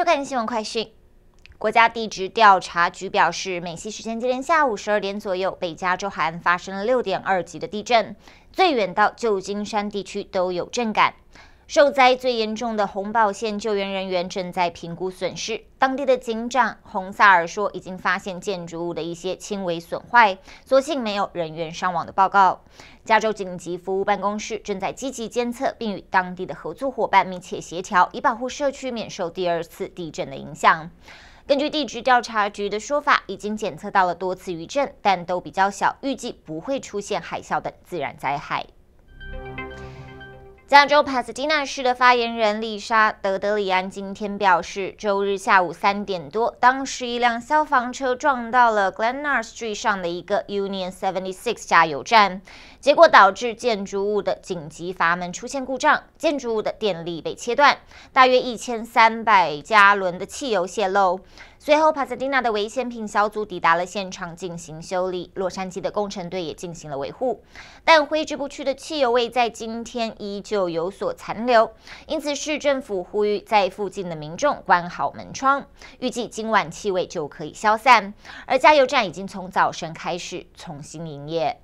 收看新闻快讯，国家地质调查局表示，美西时间今天下午十二点左右，北加州海岸发生了六点二级的地震，最远到旧金山地区都有震感。受灾最严重的红宝县，救援人员正在评估损失。当地的警长洪萨尔说，已经发现建筑物的一些轻微损坏，所幸没有人员伤亡的报告。加州紧急服务办公室正在积极监测，并与当地的合作伙伴密切协调，以保护社区免受第二次地震的影响。根据地质调查局的说法，已经检测到了多次余震，但都比较小，预计不会出现海啸等自然灾害。加州帕斯蒂纳市的发言人丽莎·德德里安今天表示，周日下午三点多，当时一辆消防车撞到了 Glenar Street 上的一个 Union Seventy Six 加油站，结果导致建筑物的紧急阀门出现故障，建筑物的电力被切断，大约一千三百加仑的汽油泄漏。随后，帕萨迪纳的危险品小组抵达了现场进行修理，洛杉矶的工程队也进行了维护。但挥之不去的汽油味在今天依旧有所残留，因此市政府呼吁在附近的民众关好门窗。预计今晚气味就可以消散，而加油站已经从早晨开始重新营业。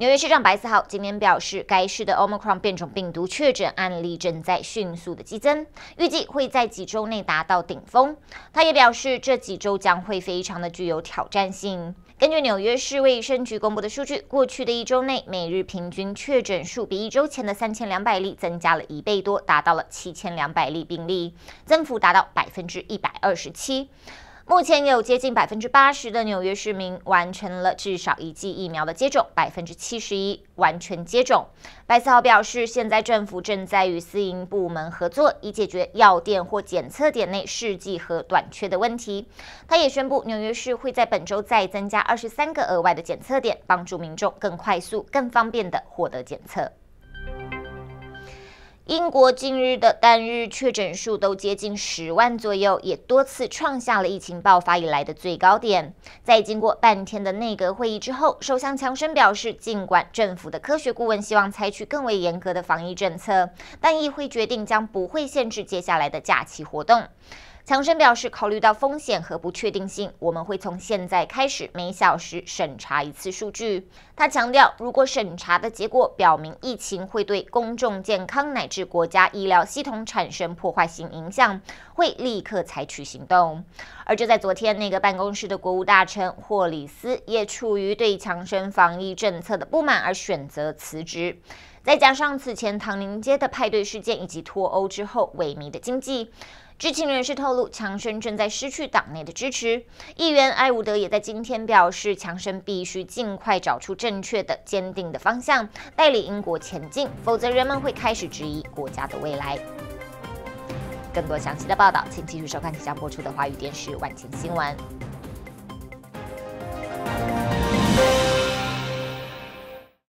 纽约市长白思豪今天表示，该市的 Omicron 变种病毒确诊案例正在迅速的激增，预计会在几周内达到顶峰。他也表示，这几周将会非常的具有挑战性。根据纽约市卫生局公布的数据，过去的一周内，每日平均确诊数比一周前的三千两百例增加了一倍多，达到了七千两百例病例，增幅达到百分之一百二十七。目前有接近百分之八十的纽约市民完成了至少一剂疫苗的接种，百分之七十一完全接种。白思豪表示，现在政府正在与私营部门合作，以解决药店或检测点内试剂盒短缺的问题。他也宣布，纽约市会在本周再增加二十三个额外的检测点，帮助民众更快速、更方便地获得检测。英国近日的单日确诊数都接近十万左右，也多次创下了疫情爆发以来的最高点。在经过半天的内阁会议之后，首相强生表示，尽管政府的科学顾问希望采取更为严格的防疫政策，但议会决定将不会限制接下来的假期活动。强生表示，考虑到风险和不确定性，我们会从现在开始每小时审查一次数据。他强调，如果审查的结果表明疫情会对公众健康乃至国家医疗系统产生破坏性影响，会立刻采取行动。而就在昨天，那个办公室的国务大臣霍里斯也处于对强生防疫政策的不满而选择辞职。再加上此前唐宁街的派对事件，以及脱欧之后萎靡的经济，知情人士透露，强生正在失去党内的支持。议员艾伍德也在今天表示，强生必须尽快找出正确的、坚定的方向，带领英国前进，否则人们会开始质疑国家的未来。更多详细的报道，请继续收看即将播出的华语电视晚间新闻。